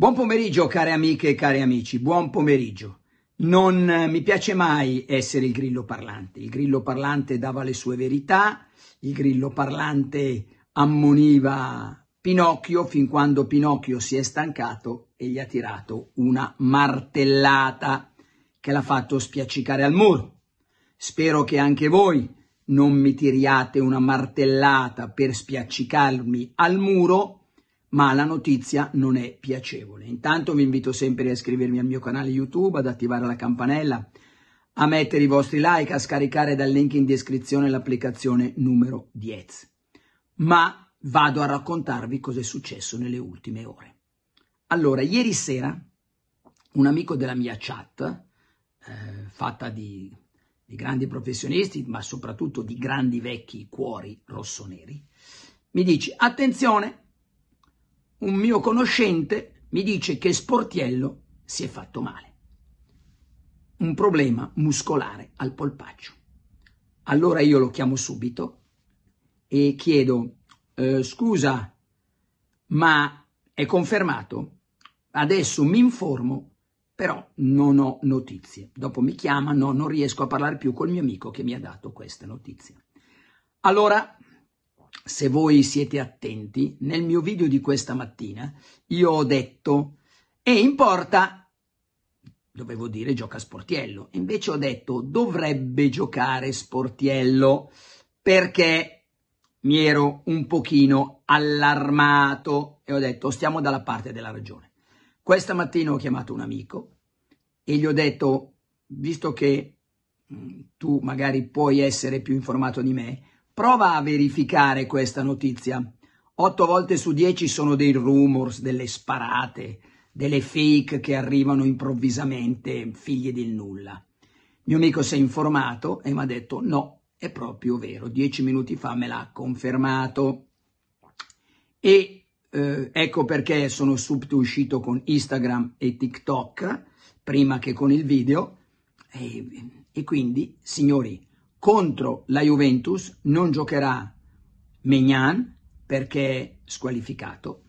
Buon pomeriggio care amiche e cari amici, buon pomeriggio. Non eh, mi piace mai essere il grillo parlante. Il grillo parlante dava le sue verità, il grillo parlante ammoniva Pinocchio fin quando Pinocchio si è stancato e gli ha tirato una martellata che l'ha fatto spiaccicare al muro. Spero che anche voi non mi tiriate una martellata per spiaccicarmi al muro ma la notizia non è piacevole. Intanto vi invito sempre a iscrivervi al mio canale YouTube, ad attivare la campanella, a mettere i vostri like, a scaricare dal link in descrizione l'applicazione numero 10. Ma vado a raccontarvi cosa è successo nelle ultime ore. Allora, ieri sera un amico della mia chat, eh, fatta di, di grandi professionisti, ma soprattutto di grandi vecchi cuori rossoneri, mi dice, attenzione, un mio conoscente mi dice che Sportiello si è fatto male. Un problema muscolare al polpaccio. Allora io lo chiamo subito e chiedo, eh, scusa, ma è confermato? Adesso mi informo, però non ho notizie. Dopo mi chiama, no, non riesco a parlare più col mio amico che mi ha dato questa notizia. Allora se voi siete attenti, nel mio video di questa mattina io ho detto e in porta dovevo dire gioca Sportiello, invece ho detto dovrebbe giocare Sportiello perché mi ero un pochino allarmato e ho detto stiamo dalla parte della ragione. Questa mattina ho chiamato un amico e gli ho detto visto che mh, mm, tu magari puoi essere più informato di me, Prova a verificare questa notizia. Otto volte su dieci sono dei rumors, delle sparate, delle fake che arrivano improvvisamente, figlie del nulla. Mio amico si è informato e mi ha detto no, è proprio vero. Dieci minuti fa me l'ha confermato. E eh, ecco perché sono subito uscito con Instagram e TikTok, prima che con il video. e, e quindi, signori, contro la Juventus non giocherà Megnan perché è squalificato,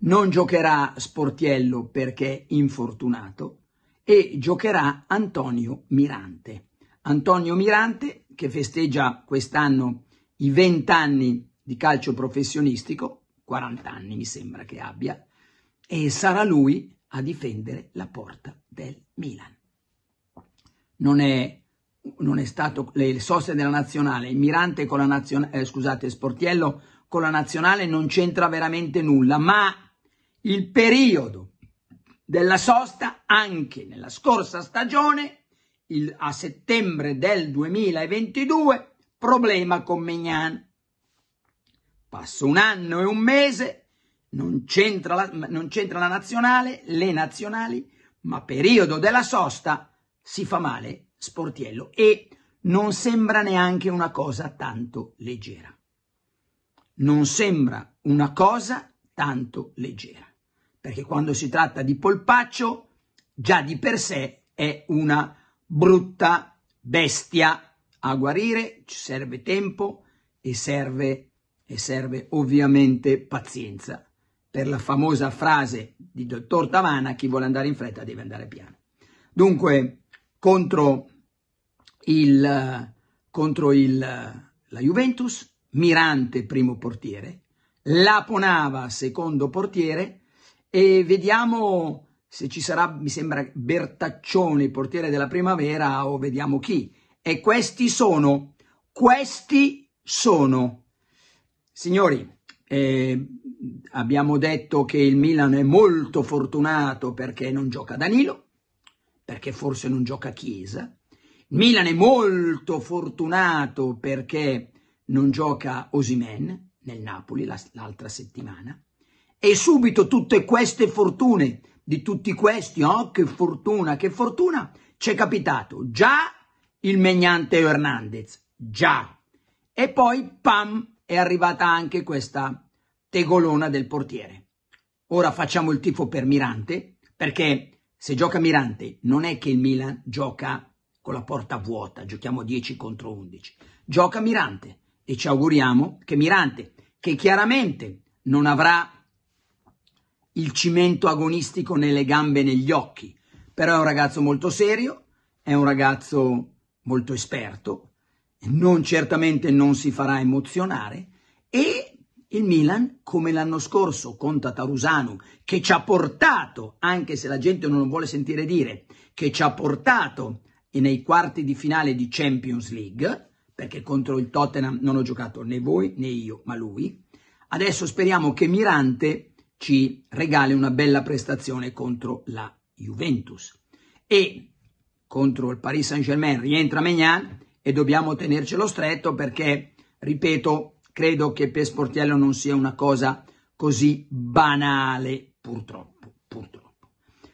non giocherà Sportiello perché è infortunato e giocherà Antonio Mirante. Antonio Mirante che festeggia quest'anno i 20 anni di calcio professionistico, 40 anni mi sembra che abbia, e sarà lui a difendere la porta del Milan. Non è non è stato le soste della nazionale, il Mirante con la nazionale, eh, scusate, Sportiello con la nazionale non c'entra veramente nulla, ma il periodo della sosta anche nella scorsa stagione, il, a settembre del 2022, problema con Mignan. Passa un anno e un mese, non c'entra la, la nazionale, le nazionali, ma periodo della sosta si fa male sportiello e non sembra neanche una cosa tanto leggera. Non sembra una cosa tanto leggera, perché quando si tratta di polpaccio, già di per sé è una brutta bestia. A guarire ci serve tempo e serve, e serve ovviamente pazienza. Per la famosa frase di dottor Tavana, chi vuole andare in fretta deve andare piano. Dunque, contro, il, contro il, la Juventus, Mirante primo portiere, Laponava secondo portiere e vediamo se ci sarà, mi sembra, Bertaccioni, portiere della primavera o vediamo chi. E questi sono, questi sono. Signori, eh, abbiamo detto che il Milan è molto fortunato perché non gioca Danilo, perché forse non gioca Chiesa, Milan è molto fortunato perché non gioca Osimen nel Napoli l'altra settimana e subito tutte queste fortune di tutti questi, oh che fortuna, che fortuna, c'è capitato già il Megnante Hernandez, già. E poi, pam, è arrivata anche questa tegolona del portiere. Ora facciamo il tifo per Mirante, perché se gioca Mirante, non è che il Milan gioca con la porta vuota, giochiamo 10 contro 11. Gioca Mirante e ci auguriamo che Mirante, che chiaramente non avrà il cimento agonistico nelle gambe e negli occhi, però è un ragazzo molto serio, è un ragazzo molto esperto, non certamente non si farà emozionare e il Milan, come l'anno scorso con Tatarusanu, che ci ha portato, anche se la gente non lo vuole sentire dire, che ci ha portato nei quarti di finale di Champions League, perché contro il Tottenham non ho giocato né voi né io, ma lui. Adesso speriamo che Mirante ci regali una bella prestazione contro la Juventus. E contro il Paris Saint-Germain rientra Megnan e dobbiamo tenercelo stretto perché, ripeto, credo che per Sportiello non sia una cosa così banale, purtroppo, purtroppo.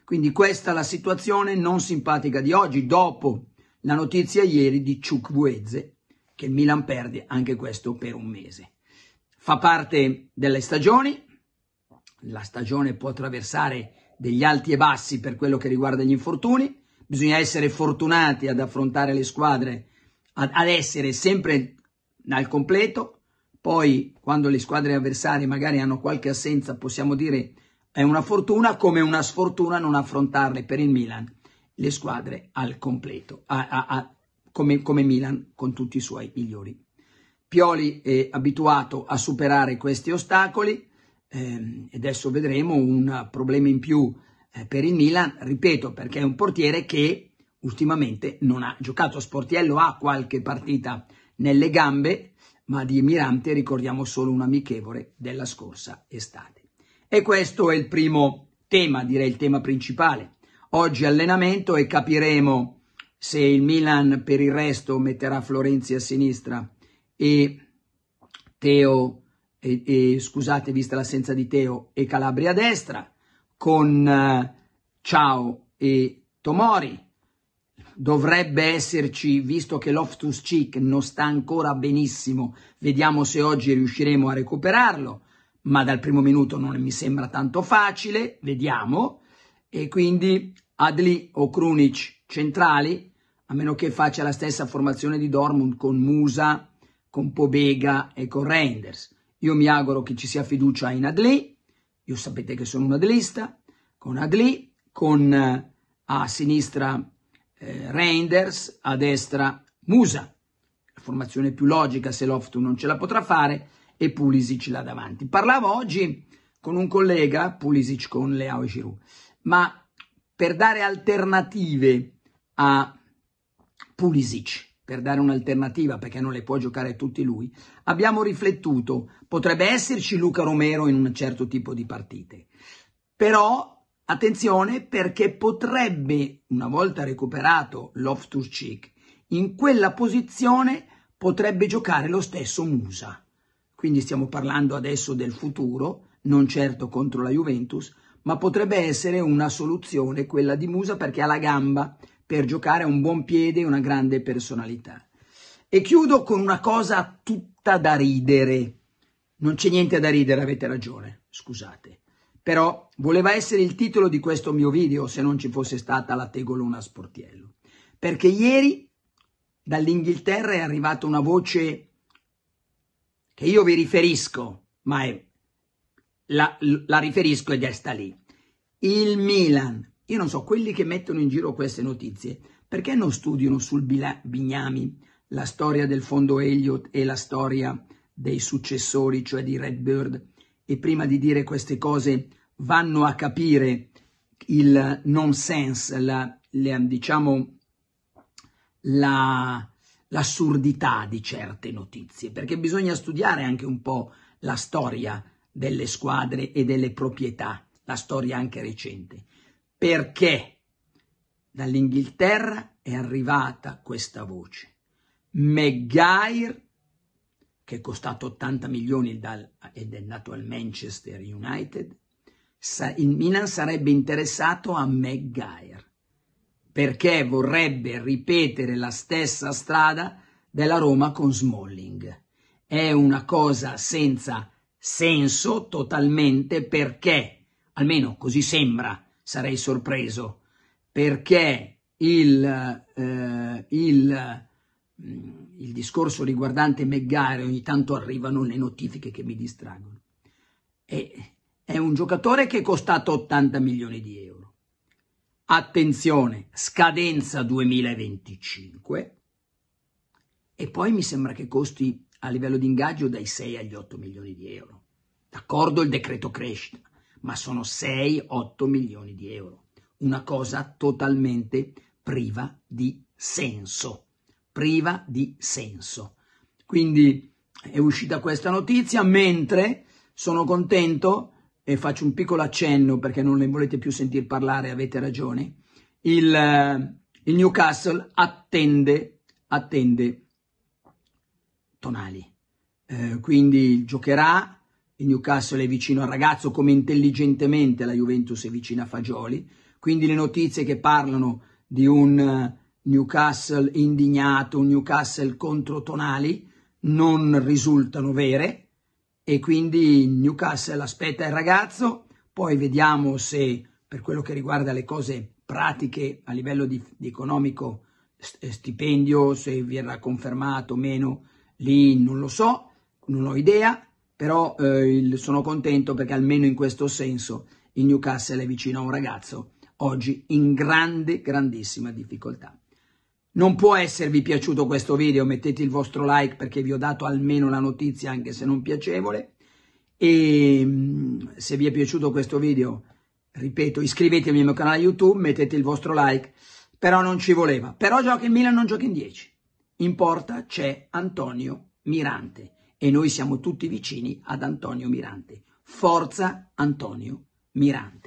Quindi questa è la situazione non simpatica di oggi, dopo la notizia ieri di Ciukwueze, che Milan perde anche questo per un mese. Fa parte delle stagioni, la stagione può attraversare degli alti e bassi per quello che riguarda gli infortuni, bisogna essere fortunati ad affrontare le squadre, ad essere sempre al completo, poi, quando le squadre avversarie magari hanno qualche assenza, possiamo dire è una fortuna, come una sfortuna non affrontarle per il Milan le squadre al completo, a, a, a, come, come Milan con tutti i suoi migliori. Pioli è abituato a superare questi ostacoli ehm, e adesso vedremo un problema in più eh, per il Milan, ripeto, perché è un portiere che ultimamente non ha giocato. Sportiello ha qualche partita nelle gambe, ma di Mirante ricordiamo solo un amichevole della scorsa estate. E questo è il primo tema, direi il tema principale. Oggi allenamento e capiremo se il Milan per il resto metterà Florenzi a sinistra e Teo, e, e, scusate vista l'assenza di Teo, e Calabria a destra, con uh, Ciao e Tomori, dovrebbe esserci, visto che Loftus Cheek non sta ancora benissimo, vediamo se oggi riusciremo a recuperarlo, ma dal primo minuto non mi sembra tanto facile, vediamo, e quindi Adli o Krunic centrali, a meno che faccia la stessa formazione di Dortmund con Musa, con Pobega e con Reinders. Io mi auguro che ci sia fiducia in Adli, io sapete che sono un adlista, con Adli, con eh, a sinistra eh, Reinders, a destra Musa, la formazione più logica se Loftu non ce la potrà fare, e Pulisic là davanti. Parlavo oggi con un collega, Pulisic con Leao e Giroud, ma per dare alternative a Pulisic, per dare un'alternativa perché non le può giocare tutti lui, abbiamo riflettuto, potrebbe esserci Luca Romero in un certo tipo di partite, però Attenzione perché potrebbe, una volta recuperato Loftus Cheek, in quella posizione potrebbe giocare lo stesso Musa. Quindi stiamo parlando adesso del futuro, non certo contro la Juventus, ma potrebbe essere una soluzione quella di Musa perché ha la gamba per giocare un buon piede e una grande personalità. E chiudo con una cosa tutta da ridere. Non c'è niente da ridere, avete ragione, scusate però voleva essere il titolo di questo mio video se non ci fosse stata la tegolona sportiello. Perché ieri dall'Inghilterra è arrivata una voce che io vi riferisco, ma è, la, la riferisco ed è sta lì. Il Milan, io non so, quelli che mettono in giro queste notizie, perché non studiano sul Bignami la storia del fondo Elliot e la storia dei successori, cioè di Redbird? e prima di dire queste cose vanno a capire il nonsense, la, la, diciamo la, l'assurdità di certe notizie, perché bisogna studiare anche un po' la storia delle squadre e delle proprietà, la storia anche recente, perché dall'Inghilterra è arrivata questa voce. Maguire che è costato 80 milioni dal, ed è nato al Manchester United, il Milan sarebbe interessato a McGuire perché vorrebbe ripetere la stessa strada della Roma con Smalling. È una cosa senza senso totalmente perché, almeno così sembra, sarei sorpreso, perché il, eh, il Mm, il discorso riguardante Meggare, ogni tanto arrivano le notifiche che mi distraggono. E è un giocatore che è costato 80 milioni di euro. Attenzione, scadenza 2025. E poi mi sembra che costi a livello di ingaggio dai 6 agli 8 milioni di euro. D'accordo il decreto crescita, ma sono 6-8 milioni di euro. Una cosa totalmente priva di senso priva di senso. Quindi è uscita questa notizia, mentre sono contento e faccio un piccolo accenno perché non ne volete più sentire parlare, avete ragione. Il, eh, il Newcastle attende, attende Tonali, eh, quindi giocherà. Il Newcastle è vicino al ragazzo, come intelligentemente la Juventus è vicina a Fagioli. Quindi le notizie che parlano di un eh, Newcastle indignato, Newcastle contro Tonali, non risultano vere e quindi Newcastle aspetta il ragazzo, poi vediamo se per quello che riguarda le cose pratiche a livello di, di economico, eh, stipendio, se verrà confermato o meno, lì non lo so, non ho idea, però eh, sono contento perché almeno in questo senso il Newcastle è vicino a un ragazzo oggi in grande, grandissima difficoltà. Non può esservi piaciuto questo video, mettete il vostro like perché vi ho dato almeno la notizia anche se non piacevole e ehm, se vi è piaciuto questo video, ripeto, iscrivetevi al mio canale YouTube, mettete il vostro like, però non ci voleva. Però gioca in Milan, non gioca in 10. In porta c'è Antonio Mirante e noi siamo tutti vicini ad Antonio Mirante. Forza Antonio Mirante.